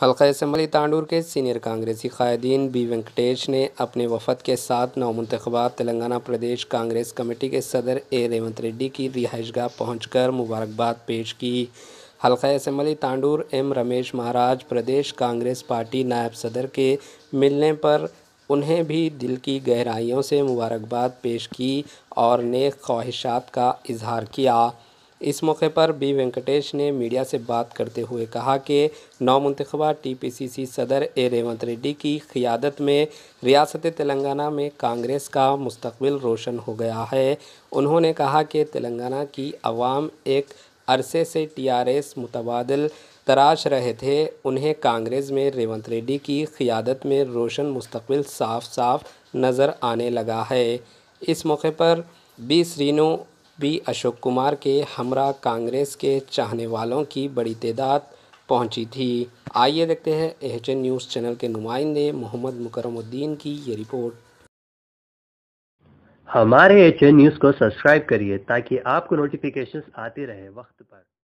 हल्का इसम्बली तांडूर के सीनियर कांग्रेसी कायदीन बी वेंकटेश ने अपने वफद के साथ नौमंतबात तेलंगाना प्रदेश कांग्रेस कमेटी के सदर ए रेवंत रेड्डी की रिहाइशगाह पहुँच कर मुबारकबाद पेश की हल्का assembly Tandur M Ramesh Maharaj Pradesh Congress party नायब सदर के मिलने पर उन्हें भी दिल की गहराइयों से मुबारकबाद पेश की और नेक ख्वाहिशात का इजहार किया इस मौके पर बी वेंकटेश ने मीडिया से बात करते हुए कहा कि नौ सी सी सदर ए रेवंत रेड्डी की क़ियादत में रियासत तेलंगाना में कांग्रेस का मुस्तबिल रोशन हो गया है उन्होंने कहा कि तेलंगाना की आवाम एक अरसे से टी आर एस मुतबादल तराश रहे थे उन्हें कांग्रेस में रेवंत रेड्डी की क़ियादत में रोशन मुस्तबिल साफ साफ नज़र आने लगा है इस मौके पर बी श्रीनू बी अशोक कुमार के हमरा कांग्रेस के चाहने वालों की बड़ी तादाद पहुंची थी आइए देखते हैं एच न्यूज़ चैनल के नुमाइंदे मोहम्मद मुकरमुद्दीन की ये रिपोर्ट हमारे एच न्यूज़ को सब्सक्राइब करिए ताकि आपको नोटिफिकेशंस आते रहे वक्त पर